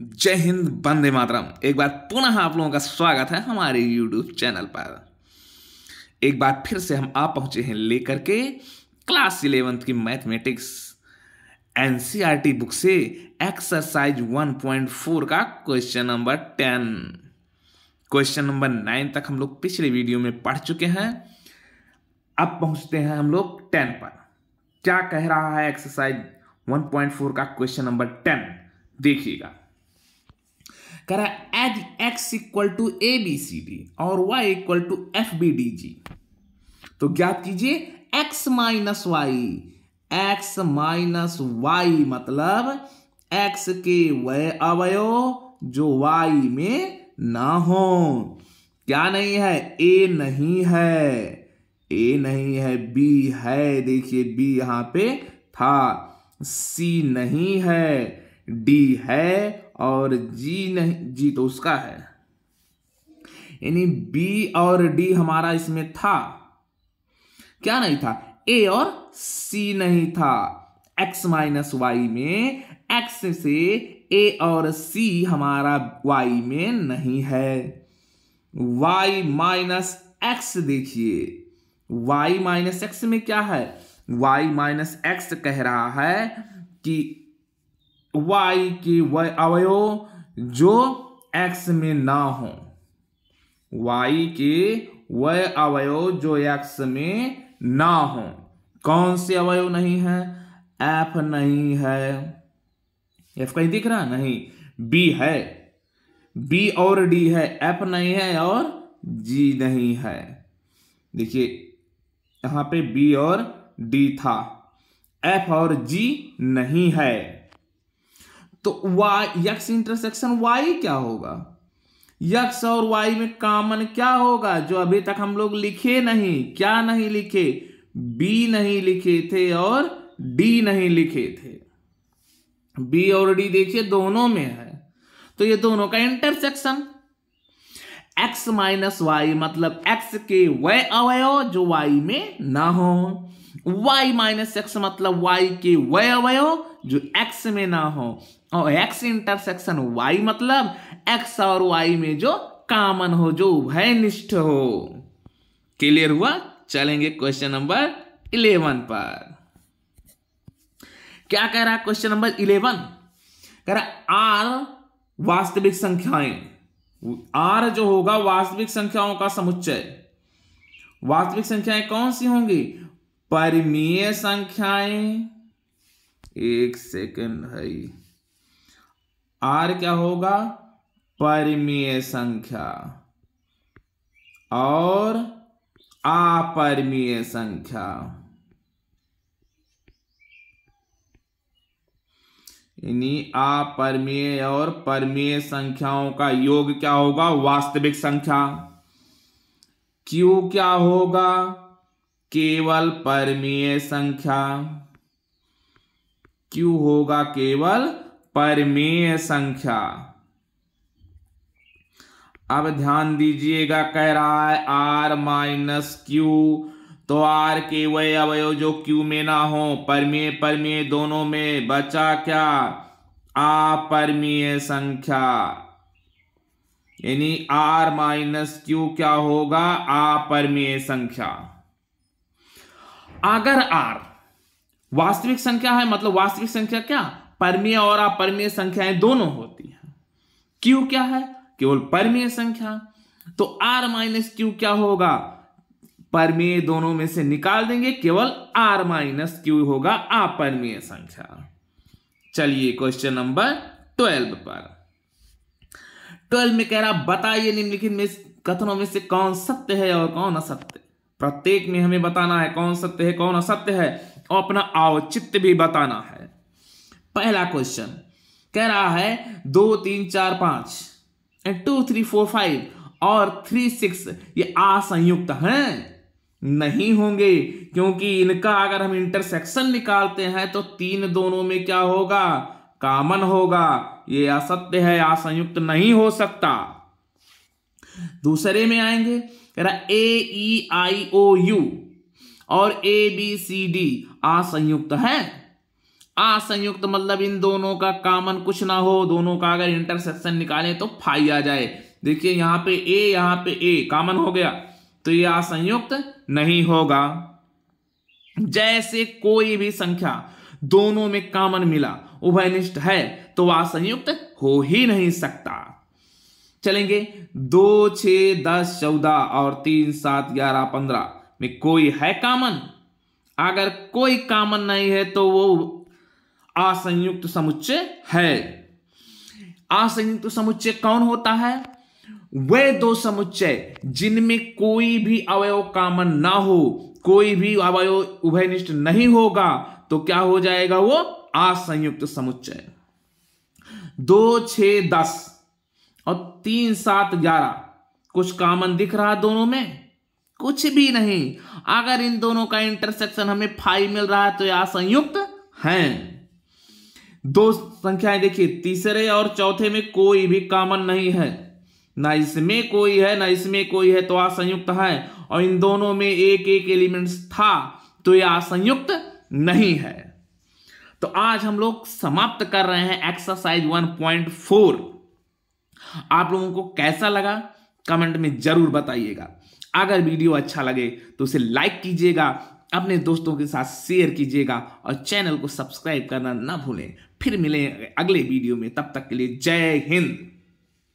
जय हिंद बंदे मातरम एक बार पुनः आप लोगों का स्वागत है हमारे YouTube चैनल पर एक बार फिर से हम आप पहुंचे हैं लेकर के क्लास इलेवेंथ की मैथमेटिक्स एनसीईआरटी बुक से एक्सरसाइज 1.4 का क्वेश्चन नंबर 10 क्वेश्चन नंबर 9 तक हम लोग पिछले वीडियो में पढ़ चुके हैं अब पहुंचते हैं हम लोग 10 पर क्या कह रहा है एक्सरसाइज 1.4 का क्वेश्चन नंबर 10 देखिएगा कह रहा है as X equal to A B C D और Y equal to F B D G तो ज्ञात कीजिए X minus Y X minus Y मतलब एक्स के वह अवयव जो वाई में ना हो क्या नहीं है ए नहीं है ए नहीं है बी है देखिए बी यहाँ पे था सी नहीं है डी है और जी नहीं जी तो उसका है यानी बी और डी हमारा इसमें था क्या नहीं था ए और सी नहीं था एक्स माइनस वाई में एक्स से ए और सी हमारा वाई में नहीं है वाई माइनस एक्स देखिए वाई माइनस एक्स में क्या है वाई माइनस एक्स कह रहा है कि वाई के अवयव जो एक्स में ना हो वाई के वह अवयव जो एक्स में ना हो कौन से अवयव नहीं है एफ नहीं है f कहीं दिख रहा नहीं बी है बी और डी है एफ नहीं है और जी नहीं है देखिए यहां पे बी और डी था एफ और जी नहीं है तो वाई x इंटरसेक्शन y क्या होगा यक्स और वाई में कॉमन क्या होगा जो अभी तक हम लोग लिखे नहीं क्या नहीं लिखे बी नहीं लिखे थे और डी नहीं लिखे थे बी और डी देखिए दोनों में है तो ये दोनों का इंटरसेक्शन x माइनस वाई मतलब x के वह अवयव जो y में ना हो y माइनस एक्स मतलब y के वह अवयव जो एक्स में ना हो और एक्स इंटरसेक्शन वाई मतलब एक्स और वाई में जो कामन हो जो उभयनिष्ठ हो क्लियर हुआ चलेंगे क्वेश्चन नंबर इलेवन पर क्या कह रहा है क्वेश्चन नंबर इलेवन कह रहा आर वास्तविक संख्याएं आर जो होगा वास्तविक संख्याओं का समुच्चय वास्तविक संख्याएं कौन सी होंगी परिमेय संख्याएं एक सेकेंड भाई आर क्या होगा परिमीय संख्या और अपरिमीय संख्या यानी अपरिमेय और परमेय संख्याओं का योग क्या होगा वास्तविक संख्या क्यू क्या होगा केवल परमेय संख्या क्यू होगा केवल परमेय संख्या अब ध्यान दीजिएगा कह रहा है आर माइनस क्यू तो आर के वे अवयव जो क्यू में ना हो परमेय परमेय दोनों में बचा क्या अपरमेय संख्या यानी आर माइनस क्यू क्या होगा अपरमेय संख्या अगर आर वास्तविक संख्या है मतलब वास्तविक संख्या क्या परमीय और अपरमीय संख्याएं दोनों होती हैं क्यू क्या है केवल परमीय संख्या तो आर माइनस क्यू क्या होगा परमीय दोनों में से निकाल देंगे केवल आर माइनस क्यू होगा अपरमीय संख्या चलिए क्वेश्चन नंबर ट्वेल्व पर ट्वेल्व में कह रहा बताइए निम्नलिखित में कथनों में से कौन सत्य है और कौन असत्य प्रत्येक में हमें बताना है कौन सत्य है कौन असत्य है और अपना औचित्य भी बताना है पहला क्वेश्चन कह रहा है दो तीन चार पांच and two three four five और थ्री सिक्स ये असंयुक्त हैं नहीं होंगे क्योंकि इनका अगर हम इंटरसेक्शन निकालते हैं तो तीन दोनों में क्या होगा कामन होगा ये असत्य है असंयुक्त नहीं हो सकता दूसरे में आएंगे कह रहा ए ई आई ओ यू और ए बी सी डी असंयुक्त है असंयुक्त मतलब इन दोनों का कामन कुछ ना हो दोनों का अगर इंटरसेक्शन निकाले तो फाई आ जाए देखिए यहां पे ए यहां पे ए कामन हो गया तो ये असंयुक्त नहीं होगा जैसे कोई भी संख्या दोनों में कामन मिला उभयनिष्ठ है तो वह संयुक्त हो ही नहीं सकता चलेंगे दो छ दस चौदह और तीन सात ग्यारह पंद्रह में कोई है कामन अगर कोई कामन नहीं है तो वो असंयुक्त समुच्चय है असंयुक्त समुच्चय कौन होता है वे दो समुच्चय जिनमें कोई भी अवयव कामन ना हो कोई भी अवयव उभयनिष्ठ नहीं होगा तो क्या हो जाएगा वो असंयुक्त समुच्चय दो छ दस और तीन सात ग्यारह कुछ कामन दिख रहा दोनों में कुछ भी नहीं अगर इन दोनों का इंटरसेक्शन हमें फाइव मिल रहा है तो यह संयुक्त है दो संख्याएं देखिए तीसरे और चौथे में कोई भी कॉमन नहीं है ना इसमें कोई है ना इसमें कोई है तो असंयुक्त है और इन दोनों में एक एक एलिमेंट्स था तो यह असंयुक्त नहीं है तो आज हम लोग समाप्त कर रहे हैं एक्सरसाइज 1.4 आप लोगों को कैसा लगा कमेंट में जरूर बताइएगा अगर वीडियो अच्छा लगे तो उसे लाइक कीजिएगा अपने दोस्तों के साथ शेयर कीजिएगा और चैनल को सब्सक्राइब करना ना भूलें फिर मिलें अगले वीडियो में तब तक के लिए जय हिंद